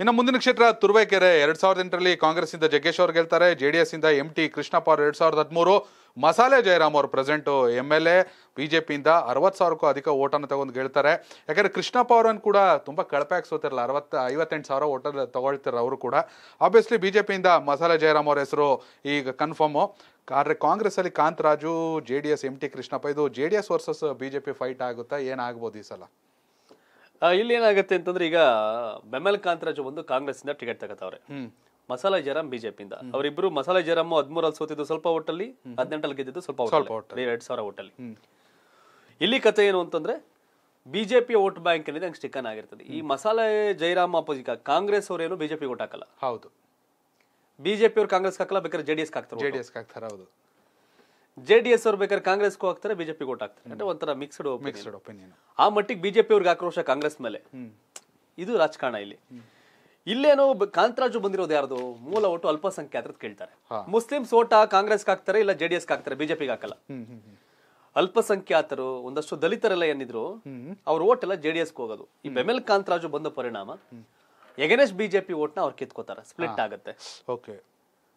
ಇನ್ನು ಮುಂದಿನ ಕ್ಷೇತ್ರ ತುರುವೇಕೆರೆ ಎರಡ್ ಸಾವಿರದ ಎಂಟರಲ್ಲಿ ಇಂದ ಜಗ್ಗೇಶ್ ಅವ್ರು ಗೆಲ್ತಾರೆ ಜೆ ಡಿ ಎಸ್ ಇಂದ ಎಂ ಟಿ ಕೃಷ್ಣಪ್ಪ ಅವರು ಎರಡ್ ಸಾವಿರದ ಹದಿಮೂರು ಮಸಾಲೆ ಜಯರಾಮ್ ಅವರು ಪ್ರೆಸೆಂಟ್ ಎಮ್ ಎಲ್ ಎ ಬಿಜೆಪಿಯಿಂದ ಅರವತ್ತು ಸಾವಿರಕ್ಕೂ ಅಧಿಕ ಓಟನ್ನು ತಗೊಂಡು ಗೆಲ್ತಾರೆ ಯಾಕಂದ್ರೆ ಕೃಷ್ಣಪ್ಪ ಅವರನ್ನು ಕೂಡ ತುಂಬ ಕಳಪೆ ಸೋತಿರಲ್ಲ ಅರವತ್ತ ಐವತ್ತೆಂಟು ಸಾವಿರ ಓಟಲ್ ತಗೊಳ್ತಾರೆ ಅವರು ಕೂಡ ಆಬ್ವಿಯಸ್ಲಿ ಬಿಜೆಪಿಯಿಂದ ಮಸಾಲೆ ಜಯರಾಮ್ ಅವರ ಹೆಸರು ಈಗ ಕನ್ಫರ್ಮು ಆದರೆ ಕಾಂಗ್ರೆಸ್ಸಲ್ಲಿ Kantharaju J D S M T Krishnappa ಇದು J D S versus B J P fight ಆಗುತ್ತಾ ಏನಾಗ್ಬೋದು ಈ ಸಲ ಇಲ್ಲಿ ಏನಾಗುತ್ತೆ ಅಂತಂದ್ರೆ ಈಗ ಬೆಮಲ್ ಕಾಂತರಾಜ್ ಒಂದು ಕಾಂಗ್ರೆಸ್ ಇಂದ ಟಿಕೆಟ್ ತಗತ್ತವ್ರೆ ಮಸಾಲಾ ಜರಾಮ್ ಇಂದ ಅವರಿಬ್ರು ಮಸಾಲಾ ಜರಾಮ್ ಹದಿಮೂರಲ್ಲಿ ಸೋತಿದ್ದು ಸ್ವಲ್ಪ ಒಟ್ಟಲ್ಲಿ ಹದಿನೆಂಟಲ್ಲಿ ಗೆದ್ದಿದ್ದು ಸ್ವಲ್ಪ ಎರಡ್ ಸಾವಿರ ಓಟಲ್ಲಿ ಇಲ್ಲಿ ಕಥೆ ಏನು ಅಂತಂದ್ರೆ ಬಿಜೆಪಿ ಓಟ್ ಬ್ಯಾಂಕ್ ಏನಿದೆ ಹಂಗೆ ಸ್ಟಿಕ್ಕನ್ ಆಗಿರ್ತದೆ ಈ ಮಸಾಲೆ ಜೈರಾಮ್ ಅಪೋಸಿಟ್ ಕಾಂಗ್ರೆಸ್ ಅವರೇನು ಬಿಜೆಪಿ ಓಟ್ ಹಾಕಲ್ಲ ಹೌದು ಬಿಜೆಪಿ ಅವ್ರು ಕಾಂಗ್ರೆಸ್ ಹಾಕಲ್ಲ ಬೇಕಾದ್ರೆ ಜೆಡಿಎಸ್ ಹಾಕ್ತಾರೆ ಜೆಡಿಎಸ್ ಹಾಕ್ತಾರೆ ಹೌದು ಜೆಡಿಎಸ್ ಡಿ ಎಸ್ ಅವ್ರು ಬೇಕಾದ್ರೆ ಕಾಂಗ್ರೆಸ್ಗೂ ಹಾಕ್ತಾರೆ ಬಿಜೆಪಿ ಓಟ್ ಹಾಕ್ತಾರೆ ಅಂದ್ರೆ ಒಂಥರ ಮಿಕ್ಸ್ಡ್ ಮಿಕ್ಸ್ಡ್ ಒಪಿನಿಯನ್ ಆ ಮಟ್ಟಿಗೆ ಬಿಜೆಪಿ ಅವ್ರಿಗೆ ಆಕ್ರೋಶ ಕಾಂಗ್ರೆಸ್ ಮೇಲೆ ಇದು ರಾಜಕಾರಣ ಇಲ್ಲಿ ಇಲ್ಲೇನೋ ಕಾಂತರಾಜು ಬಂದಿರೋದು ಯಾರ್ದು ಮೂಲ ಓಟು ಅಲ್ಪಸಂಖ್ಯಾತರದ್ದು ಕೇಳ್ತಾರೆ ಮುಸ್ಲಿಮ್ಸ್ ಓಟ ಕಾಂಗ್ರೆಸ್ಗೆ ಹಾಕ್ತಾರೆ ಇಲ್ಲ ಜೆಡಿಎಸ್ ಡಿ ಎಸ್ಗೆ ಹಾಕ್ತಾರೆ ಬಿಜೆಪಿಗೆ ಹಾಕಲ್ಲ ಅಲ್ಪಸಂಖ್ಯಾತರು ಒಂದಷ್ಟು ದಲಿತರೆಲ್ಲ ಏನಿದ್ರು ಅವ್ರ ಓಟ್ ಎಲ್ಲ ಜೆಡಿಎಸ್ ಡಿ ಎಸ್ಗೆ ಹೋಗೋದು ಈ ಬೆಮೆಲ್ ಕಾಂತರಾಜು ಬಂದ ಪರಿಣಾಮ ಎಗನೆಸ್ಟ್ ಬಿಜೆಪಿ ನ ಅವ್ರು ಕಿತ್ಕೋತಾರೆ ಸ್ಪ್ಲಿಟ್ ಆಗುತ್ತೆ ಓಕೆ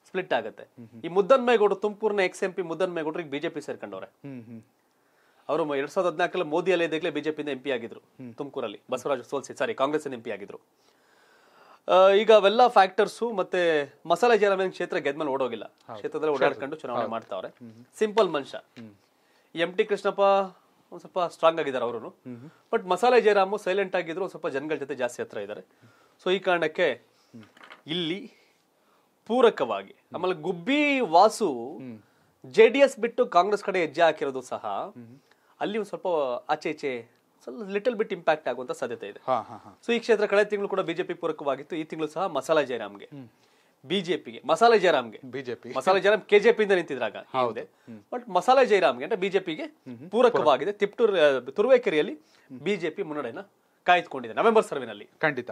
ಸ್ಪ್ಲಿಟ್ ಆಗುತ್ತೆ ಈ ಮೇಗೌಡರು ತುಮಕೂರ್ನ ಎಕ್ಸ್ ಎಂ ಪಿ ಮೇಗೌಡರು ಈಗ ಬಿಜೆಪಿ ಸೇರ್ಕೊಂಡವ್ರೆ ಅವರು ಎರಡ್ ಸಾವಿರದ ಹದಿನಾಲ್ಕಲ್ಲಿ ಮೋದಿ ಅಲ್ಲಿ ಇದ್ದಾಗಲೇ ಬಿಜೆಪಿಯಿಂದ ಎಂ ಪಿ ಆಗಿದ್ರು ತುಮಕೂರಲ್ಲಿ ಬಸವರಾಜ ಸೋಲ್ಸಿ ಸಾರಿ ಕಾಂಗ್ರೆಸ್ ಎಂ ಪಿ ಆಗಿದ್ರು ಈಗ ಅವೆಲ್ಲ ಫ್ಯಾಕ್ಟರ್ಸ್ ಮತ್ತೆ ಮಸಾಲೆ ಜಲ ಕ್ಷೇತ್ರ ಗೆದ್ಮೇಲೆ ಓಡೋಗಿಲ್ಲ ಕ್ಷೇತ್ರದಲ್ಲಿ ಓಡಾಡ್ಕೊಂಡು ಚುನಾವಣೆ ಮಾಡ್ತಾವ್ರೆ ಸಿಂಪಲ್ ಮನುಷ್ಯ ಎಂ ಟಿ ಕೃಷ್ಣಪ್ಪ ಒಂದ್ ಸ್ವಲ್ಪ ಸ್ಟ್ರಾಂಗ್ ಆಗಿದ್ದಾರೆ ಅವರು ಬಟ್ ಮಸಾಲೆ ಜಯರಾಮು ಸೈಲೆಂಟ್ ಆಗಿದ್ರು ಸ್ವಲ್ಪ ಜನಗಳ ಜೊತೆ ಜಾಸ್ತಿ ಹತ್ರ ಇದ್ದಾರೆ ಸೊ ಈ ಕಾರಣಕ್ಕೆ ಇಲ್ಲಿ ಪೂರಕವಾಗಿ ಆಮೇಲೆ Gubbi Vasu J D S ಬಿಟ್ಟು ಕಾಂಗ್ರೆಸ್ ಕಡೆ ಹೆಜ್ಜೆ ಹಾಕಿರೋದು ಸಹ ಅಲ್ಲಿ ಸ್ವಲ್ಪ ಆಚೆ ಈಚೆ ಸ್ವಲ್ಪ ಲಿಟಲ್ ಬಿಟ್ ಇಂಪ್ಯಾಕ್ಟ್ ಆಗುವಂತ ಸಾಧ್ಯತೆ ಇದೆ ಸೊ ಈ ಕ್ಷೇತ್ರ ಕಳೆದ ತಿಂಗಳು ಕೂಡ ಬಿಜೆಪಿ ಪೂರಕವಾಗಿತ್ತು ಈ ತಿಂಗಳು ಸಹ ಮಸಾಲಾ ಜಯರಾಮ್ಗೆ ಬಿಜೆಪಿಗೆ ಮಸಾಲೆ ಜಯರಾಮ್ಗೆ ಬಿಜೆಪಿ ಮಸಾಲೆ ಜಯರಾಮ್ ಕೆಜೆಪಿ ಇಂದ ನಿಂತಿದ್ರಾಗ ಬಟ್ ಮಸಾಲೆ ಜಯರಾಮ್ಗೆ ಅಂದ್ರೆ ಬಿಜೆಪಿಗೆ ಪೂರಕವಾಗಿದೆ ತಿಪ್ಟೂರ್ ತುರುವೇಕೆರೆಯಲ್ಲಿ ಬಿಜೆಪಿ ಮುನ್ನಡೆಯನ್ನ ಕಾಯ್ದುಕೊಂಡಿದೆ ನವೆಂಬರ್ ಸರ್ವಿನಲ್ಲಿ ಖಂಡಿತ